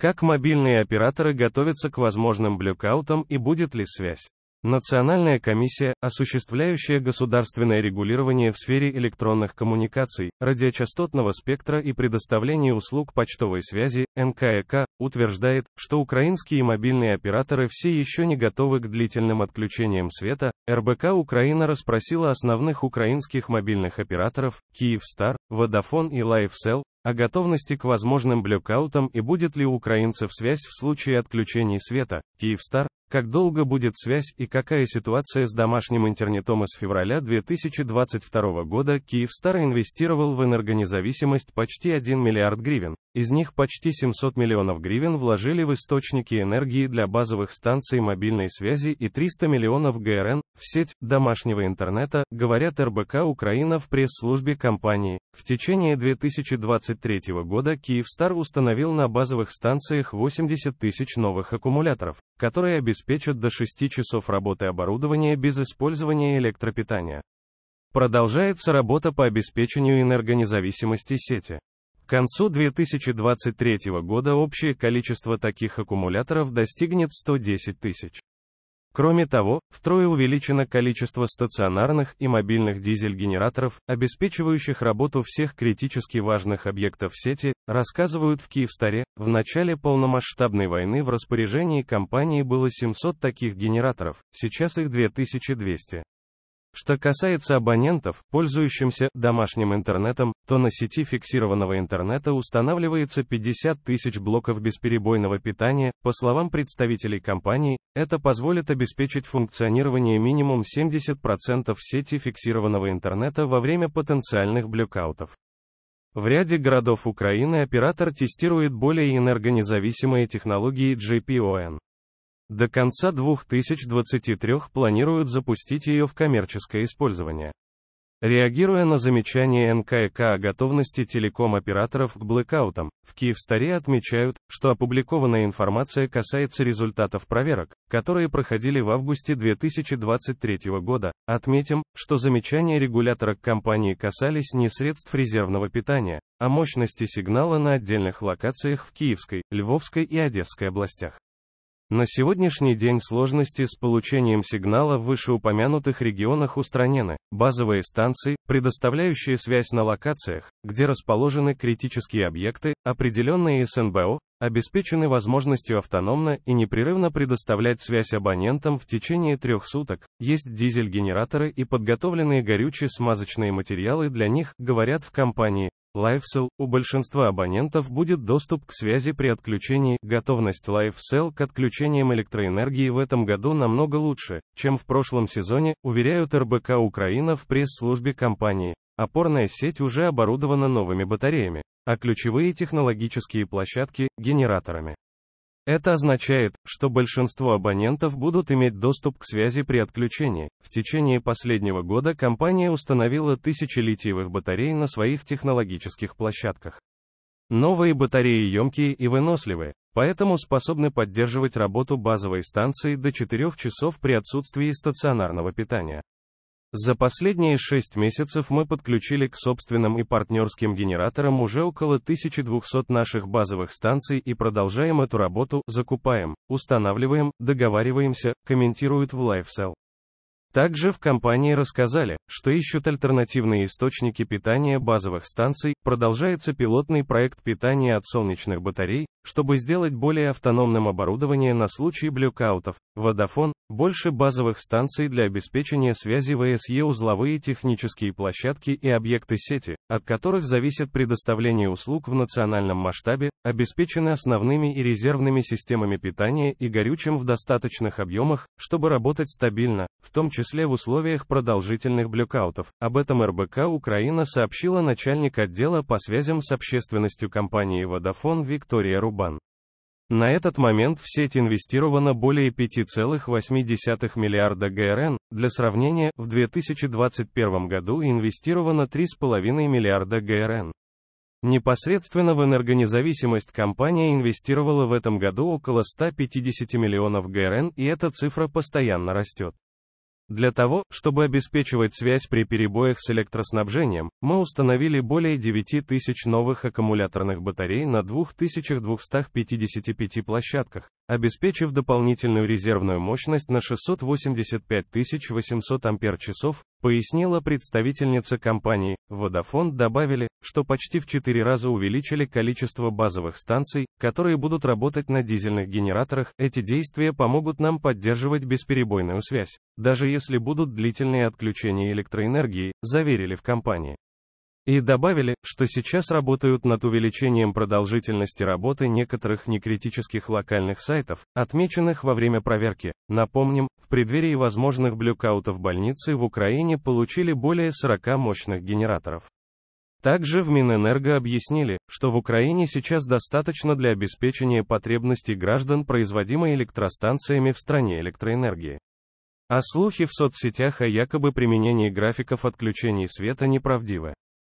Как мобильные операторы готовятся к возможным блюкаутам и будет ли связь? Национальная комиссия, осуществляющая государственное регулирование в сфере электронных коммуникаций, радиочастотного спектра и предоставления услуг почтовой связи, НКЭК, утверждает, что украинские мобильные операторы все еще не готовы к длительным отключениям света. РБК Украина расспросила основных украинских мобильных операторов, Киевстар, Водофон и LifeCell, о готовности к возможным блюкаутам и будет ли у украинцев связь в случае отключения света, Киевстар, как долго будет связь и какая ситуация с домашним интернетом из февраля 2022 года Киевстар инвестировал в энергонезависимость почти 1 миллиард гривен, из них почти 700 миллионов гривен вложили в источники энергии для базовых станций мобильной связи и 300 миллионов ГРН в сеть домашнего интернета, говорят РБК Украина в пресс-службе компании. В течение 2020 2023 года Киевстар установил на базовых станциях 80 тысяч новых аккумуляторов, которые обеспечат до 6 часов работы оборудования без использования электропитания. Продолжается работа по обеспечению энергонезависимости сети. К концу 2023 года общее количество таких аккумуляторов достигнет 110 тысяч. Кроме того, втрое увеличено количество стационарных и мобильных дизель-генераторов, обеспечивающих работу всех критически важных объектов сети, рассказывают в Киевстаре, в начале полномасштабной войны в распоряжении компании было 700 таких генераторов, сейчас их 2200. Что касается абонентов, пользующимся домашним интернетом, то на сети фиксированного интернета устанавливается 50 тысяч блоков бесперебойного питания, по словам представителей компании, это позволит обеспечить функционирование минимум 70% сети фиксированного интернета во время потенциальных блюкаутов. В ряде городов Украины оператор тестирует более энергонезависимые технологии GPON. До конца 2023 планируют запустить ее в коммерческое использование. Реагируя на замечание НКК о готовности телеком-операторов к блэкаутам, в Киевстаре отмечают, что опубликованная информация касается результатов проверок, которые проходили в августе 2023 года. Отметим, что замечания регулятора к компании касались не средств резервного питания, а мощности сигнала на отдельных локациях в Киевской, Львовской и Одесской областях. На сегодняшний день сложности с получением сигнала в вышеупомянутых регионах устранены. Базовые станции, предоставляющие связь на локациях, где расположены критические объекты, определенные СНБО, обеспечены возможностью автономно и непрерывно предоставлять связь абонентам в течение трех суток. Есть дизель-генераторы и подготовленные горючие смазочные материалы для них, говорят в компании. LiveSell, у большинства абонентов будет доступ к связи при отключении. Готовность LiveSell к отключениям электроэнергии в этом году намного лучше, чем в прошлом сезоне, уверяют РБК Украина в пресс-службе компании. Опорная сеть уже оборудована новыми батареями, а ключевые технологические площадки – генераторами. Это означает, что большинство абонентов будут иметь доступ к связи при отключении. В течение последнего года компания установила тысячи литиевых батарей на своих технологических площадках. Новые батареи емкие и выносливые, поэтому способны поддерживать работу базовой станции до 4 часов при отсутствии стационарного питания. За последние шесть месяцев мы подключили к собственным и партнерским генераторам уже около 1200 наших базовых станций и продолжаем эту работу, закупаем, устанавливаем, договариваемся, комментирует в LifeCell. Также в компании рассказали, что ищут альтернативные источники питания базовых станций, продолжается пилотный проект питания от солнечных батарей, чтобы сделать более автономным оборудование на случай блюкаутов. Водофон, больше базовых станций для обеспечения связи ВСЕ узловые технические площадки и объекты сети, от которых зависит предоставление услуг в национальном масштабе, обеспечены основными и резервными системами питания и горючим в достаточных объемах, чтобы работать стабильно, в том числе числе в условиях продолжительных блюкаутов. Об этом РБК Украина сообщила начальник отдела по связям с общественностью компании Vodafone Виктория Рубан. На этот момент в сеть инвестировано более 5,8 миллиарда ГРН, для сравнения, в 2021 году инвестировано 3,5 миллиарда ГРН. Непосредственно в энергонезависимость компания инвестировала в этом году около 150 миллионов ГРН и эта цифра постоянно растет. Для того, чтобы обеспечивать связь при перебоях с электроснабжением, мы установили более 9000 новых аккумуляторных батарей на 2255 площадках, обеспечив дополнительную резервную мощность на 685 800 ампер-часов, пояснила представительница компании. В Vodafone добавили, что почти в 4 раза увеличили количество базовых станций, которые будут работать на дизельных генераторах. Эти действия помогут нам поддерживать бесперебойную связь, даже если будут длительные отключения электроэнергии, заверили в компании. И добавили, что сейчас работают над увеличением продолжительности работы некоторых некритических локальных сайтов, отмеченных во время проверки. Напомним, в преддверии возможных блюкаутов больницы в Украине получили более 40 мощных генераторов. Также в Минэнерго объяснили, что в Украине сейчас достаточно для обеспечения потребностей граждан производимой электростанциями в стране электроэнергии. А слухи в соцсетях о якобы применении графиков отключений света неправдивы.